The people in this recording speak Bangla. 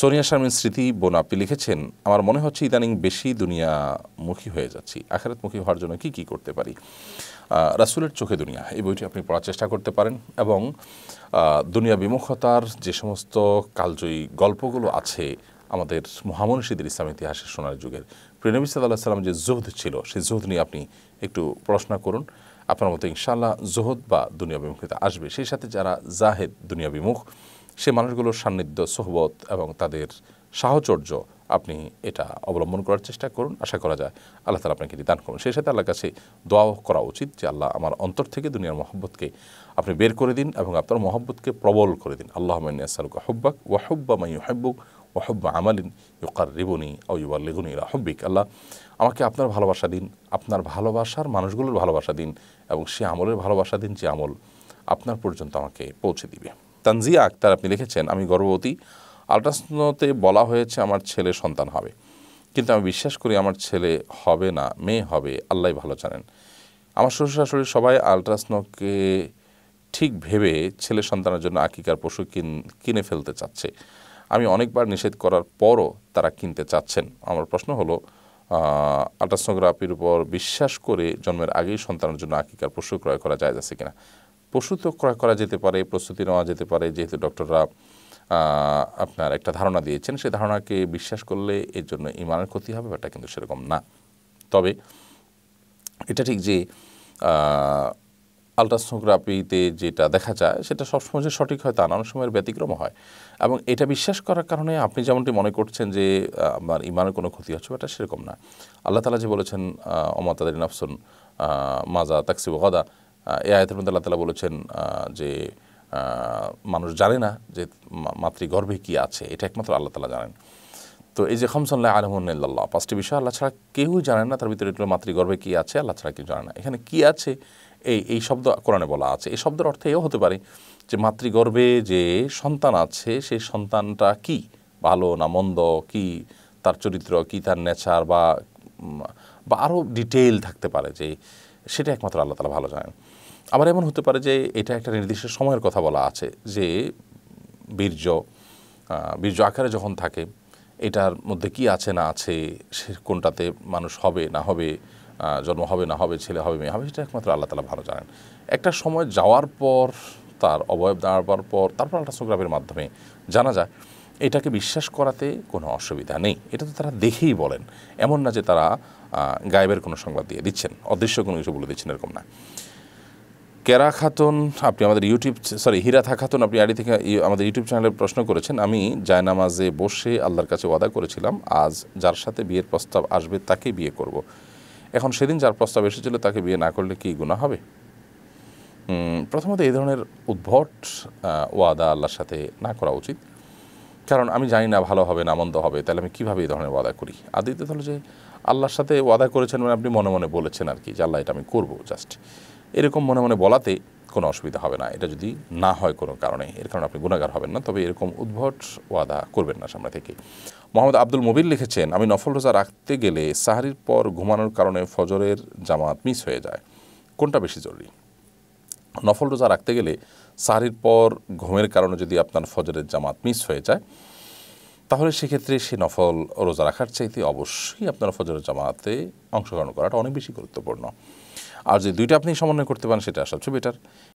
সোনিয়া শারমিন স্মৃতি বোনাপি লিখেছেন আমার মনে হচ্ছে ইদানিং বেশি দুনিয়া মুখী হয়ে যাচ্ছি মুখী হওয়ার জন্য কি কি করতে পারি রাসুলের চোখে দুনিয়া এই বইটি আপনি পড়ার চেষ্টা করতে পারেন এবং দুনিয়া বিমুখতার যে সমস্ত কালজয়ী গল্পগুলো আছে আমাদের মহামনীষীদের ইসলাম ইতিহাসের সোনার যুগের প্রেনবী সাদাল্লাহ সাল্লাম যে জোহদ ছিল সেই জোহদ নিয়ে আপনি একটু পড়াশোনা করুন আপনার মতো ইনশাল্লাহ জোহদ বা দুনিয়া বিমুখিতা আসবে সেই সাথে যারা জাহেদ দুনিয়া বিমুখ সে মানুষগুলোর সান্নিধ্য সোহবত এবং তাদের সাহচর্য আপনি এটা অবলম্বন করার চেষ্টা করুন আশা করা যায় আল্লাহ তালা আপনাকে দান করুন সেই সাথে আল্লাহর কাছে দোয়াও করা উচিত যে আল্লাহ আমার অন্তর থেকে দুনিয়ার মহব্বতকে আপনি বের করে দিন এবং আপনার মহব্বতকে প্রবল করে দিন আল্লাহ মাইনিয়াসালুকা হব্বাক ওয়াহব্বা মাই হব্বুক ওয়াহব্বা আমালিন ইউকার রিবুনি ও ইউবার লিগুনি হব্বিক আল্লাহ আমাকে আপনার ভালোবাসা দিন আপনার ভালোবাসার মানুষগুলোর ভালোবাসা দিন এবং সে আমলের ভালোবাসা দিন যে আমল আপনার পর্যন্ত আমাকে পৌঁছে দিবে তানজিয়া আক্তার আপনি লিখেছেন আমি গর্ভবতী আল্ট্রাসাউন্ডতে বলা হয়েছে আমার ছেলে সন্তান হবে কিন্তু আমি বিশ্বাস করি আমার ছেলে হবে না মেয়ে হবে আল্লাহ ভালো জানেন আমার শ্বশুর শাশুড়ি সবাই আল্ট্রাসনোকে ঠিক ভেবে ছেলে সন্তানের জন্য আকিকার পশু কিনে ফেলতে চাচ্ছে আমি অনেকবার নিষেধ করার পরও তারা কিনতে চাচ্ছেন আমার প্রশ্ন হলো আল্ট্রাসনোগ্রাফির উপর বিশ্বাস করে জন্মের আগেই সন্তানের জন্য আকিকার পশু ক্রয় করা যায় যাচ্ছে কিনা পশু তো ক্রয় করা যেতে পারে প্রস্তুতি নেওয়া যেতে পারে যেহেতু ডক্টররা আপনার একটা ধারণা দিয়েছেন সেই ধারণাকে বিশ্বাস করলে এর জন্য ইমানের ক্ষতি হবে ব্যাপারটা কিন্তু সেরকম না তবে এটা ঠিক যে আলট্রাসোনোগ্রাফিতে যেটা দেখা যায় সেটা সবসময় যে সঠিক হয় তা নানান সময়ের ব্যতিক্রম হয় এবং এটা বিশ্বাস করার কারণে আপনি যেমনটি মনে করছেন যে আমার ইমানের কোনো ক্ষতি হচ্ছে এটা সেরকম না আল্লাহ তালা যে বলেছেন অমাতাদের নাফসুন মাজা তাকসিব গদা এ আয়তের মধ্যে আল্লাহ তালা বলেছেন যে মানুষ জানে না যে মাতৃগর্ভে কি আছে এটা একমাত্র আল্লাহ তালা জানেন তো এই যে খমসাল্লাহ আলহামুল্লাহ পাঁচটি বিষয় আল্লাহ ছাড়া কেউই জানে না তার ভিতরে এগুলো মাতৃগর্ভে কী আছে আল্লাহ ছাড়া কেউ জানে না এখানে কী আছে এই এই শব্দ কোরআনে বলা আছে এই শব্দের অর্থ এও হতে পারে যে মাতৃগর্ভে যে সন্তান আছে সেই সন্তানটা কি ভালো না মন্দ কি তার চরিত্র কি তার নেচার বা বা আরও ডিটেইল থাকতে পারে যে সেটা একমাত্র আল্লাহ তালা ভালো জানেন আবার এমন হতে পারে যে এটা একটা নির্দিষ্ট সময়ের কথা বলা আছে যে বীর্য বীর্য আকারে যখন থাকে এটার মধ্যে কি আছে না আছে সে কোনটাতে মানুষ হবে না হবে জন্ম হবে না হবে ছেলে হবে মেয়ে হবে সেটা একমাত্র আল্লাহ তালা ভালো জানেন একটা সময় যাওয়ার পর তার অবয়ব দাঁড়াবার পর তারপর আল্ট্রাসোগ্রাফির মাধ্যমে জানা যায় এটাকে বিশ্বাস করাতে কোনো অসুবিধা নেই এটা তো তারা দেখেই বলেন এমন না যে তারা গায়েবের কোনো সংবাদ দিয়ে দিচ্ছেন অদৃশ্য কোনো কিছু বলে দিচ্ছেন এরকম না কেরা খাতুন আপনি আমাদের ইউটিউব সরি হীরা খাতুন আপনি আইডি থেকে আমাদের ইউটিউব চ্যানেলে প্রশ্ন করেছেন আমি জায়নামাজে বসে আল্লাহর কাছে ওয়াদা করেছিলাম আজ যার সাথে বিয়ের প্রস্তাব আসবে তাকে বিয়ে করব। এখন সেদিন যার প্রস্তাব এসেছিল তাকে বিয়ে না করলে কি গুণা হবে প্রথমত এই ধরনের উদ্ভট ওয়াদা আল্লাহর সাথে না করা উচিত কারণ আমি জানি না ভালো হবে না মন্দ হবে তাহলে আমি কীভাবে এই ধরনের ওয়াদা করি আদিতে তাহলে যে আল্লাহর সাথে ওয়াদা করেছেন মানে আপনি মনে মনে বলেছেন আর কি যে আল্লাহ এটা আমি করবো জাস্ট এরকম মনে মনে বলাতে কোনো অসুবিধা হবে না এটা যদি না হয় কোনো কারণে এর কারণে আপনি গুণাগার হবেন না তবে এরকম উদ্ভট ওয়াদা করবেন না সামনে থেকে মোহাম্মদ আব্দুল মোবিল লিখেছেন আমি নফল রোজা রাখতে গেলে সাহারির পর ঘুমানোর কারণে ফজরের জামাত মিস হয়ে যায় কোনটা বেশি জরুরি নফল রোজা রাখতে গেলে সাহারির পর ঘুমের কারণে যদি আপনার ফজরের জামাত মিস হয়ে যায় তাহলে সেক্ষেত্রে সে নফল রোজা রাখার চাইতে অবশ্যই আপনার ফজরের জামাতে অংশগ্রহণ করাটা অনেক বেশি গুরুত্বপূর্ণ আর যে দুইটা আপনি সমন্বয় করতে পারেন সেটা সবচেয়ে বেটার